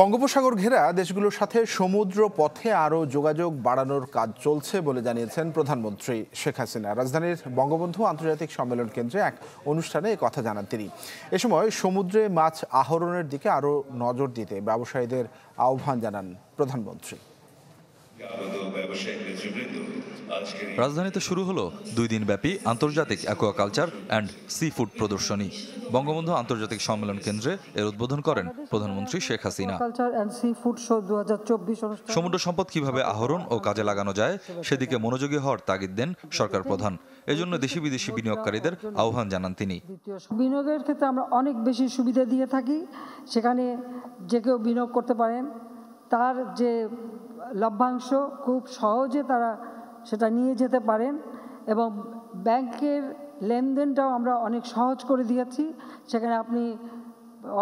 বঙ্গোপসাগর ঘেরা দেশগুলোর সাথে সমুদ্র পথে আরও যোগাযোগ বাড়ানোর কাজ চলছে বলে জানিয়েছেন প্রধানমন্ত্রী শেখ হাসিনা রাজধানীর বঙ্গবন্ধু আন্তর্জাতিক সম্মেলন কেন্দ্রে এক অনুষ্ঠানে কথা জানান তিনি এ সময় সমুদ্রে মাছ আহরণের দিকে আরও নজর দিতে ব্যবসায়ীদের আহ্বান জানান প্রধানমন্ত্রী রাজধানীতে শুরু হলো দুই দিন ব্যাপী আন্তর্জাতিক অ্যাকোয়াকালচার অ্যান্ড সি ফুড প্রদর্শনী বঙ্গবন্ধু আন্তর্জাতিক সম্মেলন কেন্দ্রে এর উদ্বোধন করেন প্রধানমন্ত্রী শেখ হাসিনা সমুদ্র সম্পদ কিভাবে আহরণ ও কাজে লাগানো যায় সেদিকে মনোযোগী হওয়ার তাগিদ দেন সরকার প্রধান এজন্য দেশি বিদেশি বিনিয়োগকারীদের আহ্বান জানান তিনি বিনিয়োগের ক্ষেত্রে আমরা অনেক বেশি সুবিধা দিয়ে থাকি সেখানে যে কেউ বিনিয়োগ করতে পারেন তার যে লভ্যাংশ খুব সহজে তারা সেটা নিয়ে যেতে পারেন এবং ব্যাংকের লেনদেনটাও আমরা অনেক সহজ করে দিয়েছি সেখানে আপনি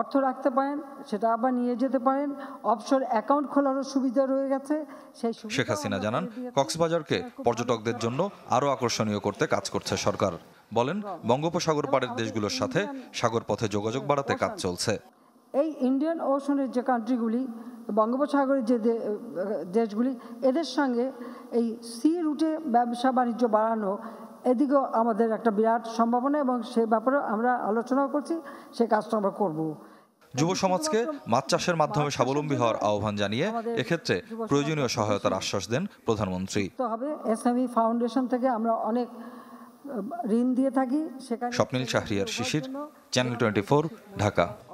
অর্থ রাখতে পারেন সেটা আবার নিয়ে যেতে পারেন অবসর অ্যাকাউন্ট খোলারও সুবিধা রয়ে গেছে সেই শেখ হাসিনা জানান কক্সবাজারকে পর্যটকদের জন্য আরও আকর্ষণীয় করতে কাজ করছে সরকার বলেন বঙ্গোপসাগর পাড়ের দেশগুলোর সাথে সাগর পথে যোগাযোগ বাড়াতে কাজ চলছে এই ইন্ডিয়ান ওশনের যে কান্ট্রিগুলি বঙ্গোপসাগরের যে দেশগুলি এদের সঙ্গে এই সি রুটে ব্যবসা বাণিজ্য বাড়ানো এদিকেও আমাদের একটা বিরাট সম্ভাবনা এবং সে ব্যাপারে আমরা আলোচনাও করছি সে কাজটা আমরা করবো যুব সমাজকে মাছ চাষের মাধ্যমে স্বাবলম্বী হওয়ার আহ্বান জানিয়ে এক্ষেত্রে প্রয়োজনীয় সহায়তার আশ্বাস দেন প্রধানমন্ত্রী হবে এসএমই ফাউন্ডেশন থেকে আমরা অনেক ঋণ দিয়ে থাকি সেখানে স্বপ্নিল শাহরিয়ার শিশির চ্যানেল টোয়েন্টি ঢাকা